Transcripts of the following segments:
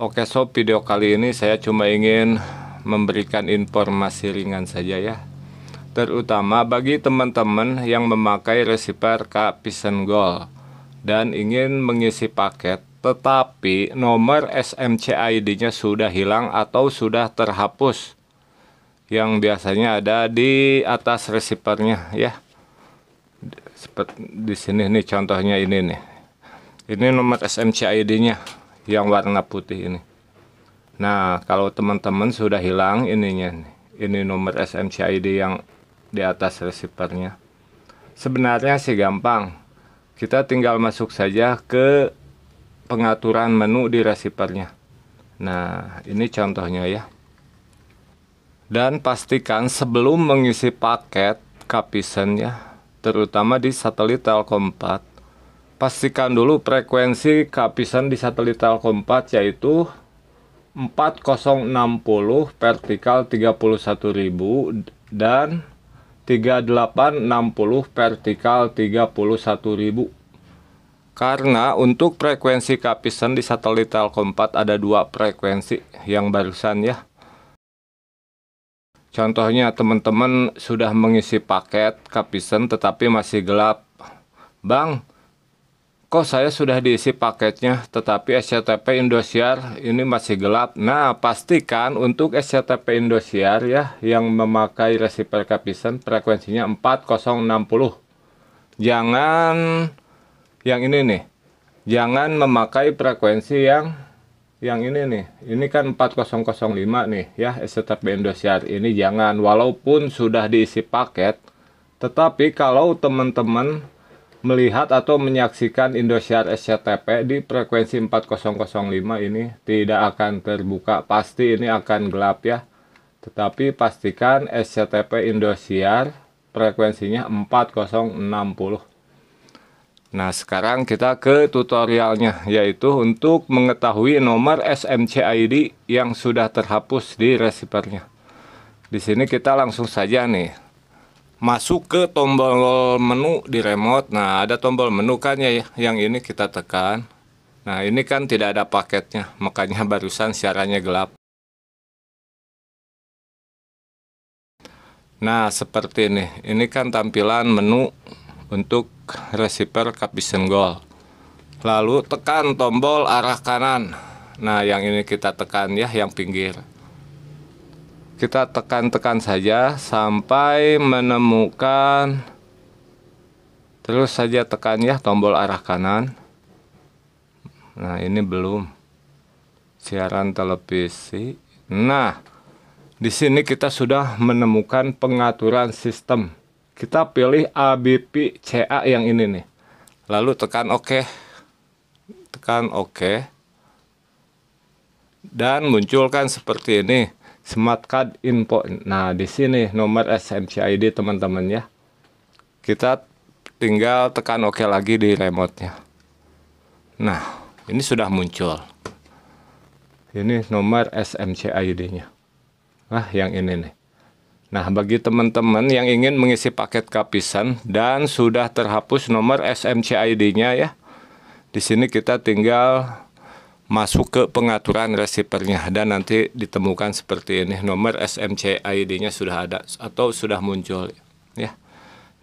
Oke sob, video kali ini saya cuma ingin memberikan informasi ringan saja ya. Terutama bagi teman-teman yang memakai receiver K Gold dan ingin mengisi paket tetapi nomor SMC id nya sudah hilang atau sudah terhapus yang biasanya ada di atas receivernya ya. Seperti di sini nih contohnya ini nih. Ini nomor SMC id nya yang warna putih ini nah kalau teman-teman sudah hilang ininya ini nomor SMC ID yang di atas receivernya sebenarnya sih gampang kita tinggal masuk saja ke pengaturan menu di receivernya nah ini contohnya ya dan pastikan sebelum mengisi paket Capison ya, terutama di satelit Telkom 4 pastikan dulu frekuensi kapisan di satelit Telkom 4 yaitu 4060 vertikal 31000 dan 3860 vertikal 31000 karena untuk frekuensi kapisan di satelit Telkom 4 ada dua frekuensi yang barusan ya Contohnya teman-teman sudah mengisi paket kapisan tetapi masih gelap Bang, kok saya sudah diisi paketnya tetapi SCTP Indosiar ini masih gelap. Nah, pastikan untuk SCTP Indosiar ya yang memakai receiver kapisan frekuensinya 4060. Jangan yang ini nih. Jangan memakai frekuensi yang yang ini nih. Ini kan 4005 nih ya SCTP Indosiar. Ini jangan walaupun sudah diisi paket tetapi kalau teman-teman melihat atau menyaksikan Indosiar SCTP di frekuensi 4005 ini tidak akan terbuka. Pasti ini akan gelap ya. Tetapi pastikan SCTP Indosiar frekuensinya 4060. Nah, sekarang kita ke tutorialnya yaitu untuk mengetahui nomor SMC ID yang sudah terhapus di receivernya. Di sini kita langsung saja nih masuk ke tombol menu di remote. Nah, ada tombol menu kan ya yang ini kita tekan. Nah, ini kan tidak ada paketnya, makanya barusan siarannya gelap. Nah, seperti ini. Ini kan tampilan menu untuk receiver Capison Gold. Lalu tekan tombol arah kanan. Nah, yang ini kita tekan ya, yang pinggir kita tekan-tekan saja sampai menemukan terus saja tekan ya tombol arah kanan nah ini belum siaran televisi nah di sini kita sudah menemukan pengaturan sistem kita pilih ABP CA yang ini nih lalu tekan OK tekan OK dan munculkan seperti ini smart card info. Nah, di sini nomor SMC ID teman-teman ya. Kita tinggal tekan OK lagi di remote-nya. Nah, ini sudah muncul. Ini nomor SMC id nya Nah, yang ini nih. Nah, bagi teman-teman yang ingin mengisi paket kapisan dan sudah terhapus nomor SMC id nya ya. Di sini kita tinggal masuk ke pengaturan receivernya dan nanti ditemukan seperti ini nomor SMC ID-nya sudah ada atau sudah muncul ya.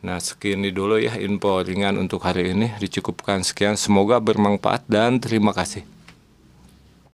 Nah, sekian dulu ya info ringan untuk hari ini dicukupkan sekian semoga bermanfaat dan terima kasih.